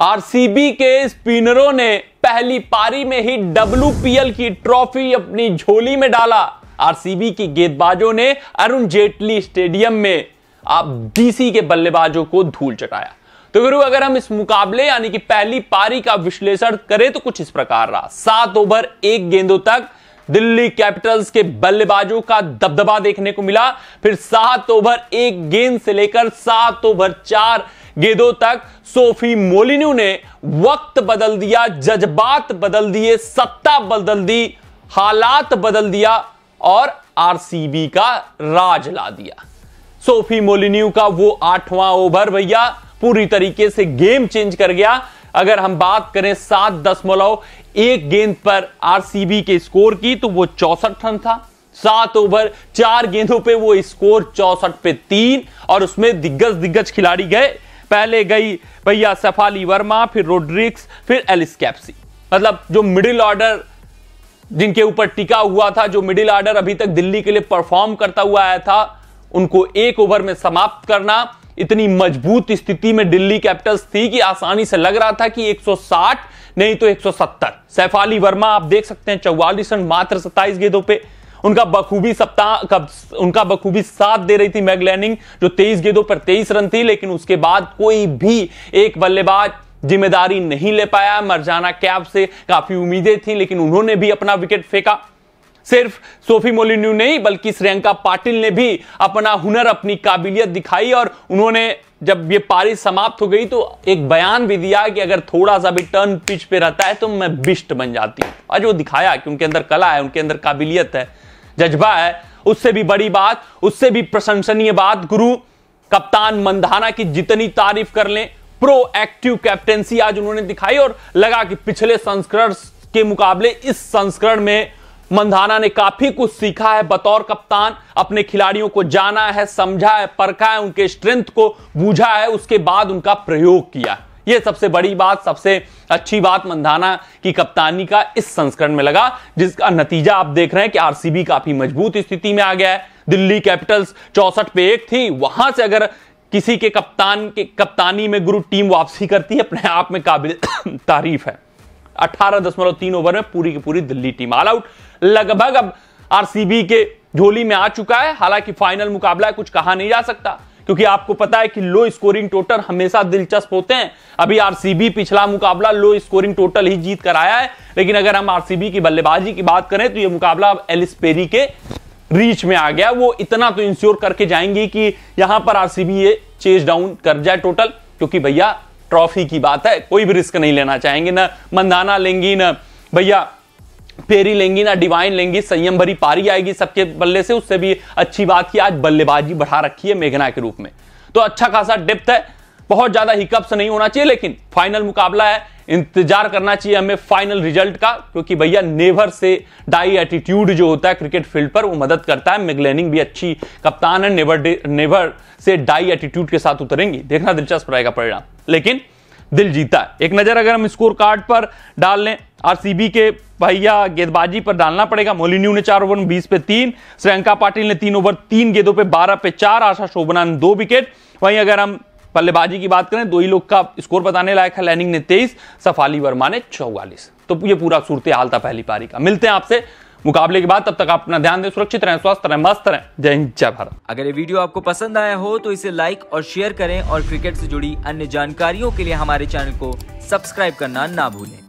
RCB के स्पिनरों ने पहली पारी में ही डब्ल्यू की ट्रॉफी अपनी झोली में डाला आरसीबी की गेंदबाजों ने अरुण जेटली स्टेडियम में आप डीसी के बल्लेबाजों को धूल चटाया तो गुरु अगर हम इस मुकाबले यानी कि पहली पारी का विश्लेषण करें तो कुछ इस प्रकार रहा सात ओवर एक गेंदों तक दिल्ली कैपिटल्स के बल्लेबाजों का दबदबा देखने को मिला फिर सात ओवर एक गेंद से लेकर सात ओवर चार गेंदों तक सोफी मोलिन्यू ने वक्त बदल दिया जज्बात बदल दिए सत्ता बदल दी हालात बदल दिया और आरसीबी का राज ला दिया सोफी मोलिन्यू का वो आठवां ओवर भैया पूरी तरीके से गेम चेंज कर गया अगर हम बात करें सात दशमलव एक गेंद पर आरसीबी के स्कोर की तो वो चौसठ रन था सात ओवर चार गेंदों पे वो स्कोर चौसठ पे तीन और उसमें दिग्गज दिग्गज खिलाड़ी गए पहले गई भैया सफाली वर्मा फिर रोड्रिक्स फिर एलिस कैप्सी मतलब जो मिडिल ऑर्डर जिनके ऊपर टिका हुआ था जो मिडिल ऑर्डर अभी तक दिल्ली के लिए परफॉर्म करता हुआ आया था उनको एक ओवर में समाप्त करना इतनी मजबूत स्थिति में दिल्ली कैपिटल्स थी कि आसानी से लग रहा था कि 160 नहीं तो 170 सैफ अली वर्मा आप देख सकते हैं चौवालीस रन मात्र सत्ताईस गेंदों पे उनका बखूबी सप्ताह उनका बखूबी साथ दे रही थी मैग लैनिंग जो तेईस गेंदों पर तेईस रन थी लेकिन उसके बाद कोई भी एक बल्लेबाज जिम्मेदारी नहीं ले पाया मरजाना कैब से काफी उम्मीदें थी लेकिन उन्होंने भी अपना विकेट फेंका सिर्फ सोफी मोलिन्यू नहीं बल्कि श्रियंका पाटिल ने भी अपना हुनर अपनी काबिलियत दिखाई और उन्होंने जब ये पारी समाप्त हो गई तो एक बयान भी दिया कि अगर थोड़ा सा भी टर्न पिच पे रहता है तो मैं बिस्ट बन जाती हूं आज वो दिखाया कि उनके अंदर कला है उनके अंदर काबिलियत है जज्बा है उससे भी बड़ी बात उससे भी प्रशंसनीय बात गुरु कप्तान मंदाना की जितनी तारीफ कर लें एक्टिव कैप्टेंसी आज उन्होंने दिखाई और लगा कि पिछले संस्करण के मुकाबले इस संस्करण में मंदाना ने काफी कुछ सीखा है बतौर कप्तान अपने खिलाड़ियों को जाना है समझा है परखा है उनके स्ट्रेंथ को बूझा है उसके बाद उनका प्रयोग किया है ये सबसे बड़ी बात सबसे अच्छी बात मंदाना की कप्तानी का इस संस्करण में लगा जिसका नतीजा आप देख रहे हैं कि आरसीबी काफी मजबूत स्थिति में आ गया है दिल्ली कैपिटल्स चौसठ पे एक थी वहां से अगर किसी के कप्तान के कप्तानी में गुरु टीम वापसी करती है अपने आप में काबिल तारीफ है अठारह दशमलव तीन ओवर में पूरी की पूरी दिल्ली टीम ऑल आउट लगभग अब आरसीबी के झोली में आ चुका है हालांकि फाइनल मुकाबला कुछ कहा नहीं जा सकता क्योंकि आपको पता है कि लो स्कोरिंग टोटल हमेशा दिलचस्प होते हैं अभी आरसीबी पिछला मुकाबला लो स्कोरिंग टोटल ही जीत कर आया है लेकिन अगर हम आरसीबी की बल्लेबाजी की बात करें तो यह मुकाबला अब एलिस पेरी के रीच में आ गया वो इतना तो इंश्योर करके जाएंगे कि यहां पर आरसीबी ये चेज डाउन कर जाए टोटल क्योंकि भैया ट्रॉफी की बात है कोई भी रिस्क नहीं लेना चाहेंगे ना मंदाना लेंगी ना भैया फेरी लेंगी ना डिवाइन लेंगी संयम भरी पारी आएगी सबके बल्ले से उससे भी अच्छी बात की आज बल्लेबाजी बढ़ा रखी है मेघना के रूप में तो अच्छा खासा डेप्थ है बहुत ज्यादा हिकअप्स नहीं होना चाहिए लेकिन फाइनल मुकाबला है इंतजार करना चाहिए हमें फाइनल रिजल्ट का क्योंकि भैया नेवर से डाई एटीट्यूड जो होता है क्रिकेट फील्ड पर वो मदद करता है मिगलेनिंग भी अच्छी कप्तान है never never say die attitude के साथ उतरेंगी देखना दिलचस्प रहेगा परिणाम लेकिन दिल जीता है एक नज़र अगर हम स्कोर कार्ड पर डाल लें आरसीबी के भैया गेंदबाजी पर डालना पड़ेगा मोलिन्यू ने चार ओवर में बीस पे तीन श्रियंका पाटिल ने तीन ओवर तीन गेंदों पे बारह पे चार आशा शोभना ने दो विकेट वहीं अगर हम बल्लेबाजी की बात करें दो ही लोग का स्कोर बताने लायक है लैनिंग ने तेईस सफाली वर्मा ने चौवालीस तो ये पूरा सूरत हाल था पहली पारी का मिलते हैं आपसे मुकाबले के बाद तब तक आप अपना ध्यान दें सुरक्षित रहें स्वस्थ रहें मस्त रहें जय हिंद जय भारत अगर ये वीडियो आपको पसंद आया हो तो इसे लाइक और शेयर करें और क्रिकेट से जुड़ी अन्य जानकारियों के लिए हमारे चैनल को सब्सक्राइब करना ना भूलें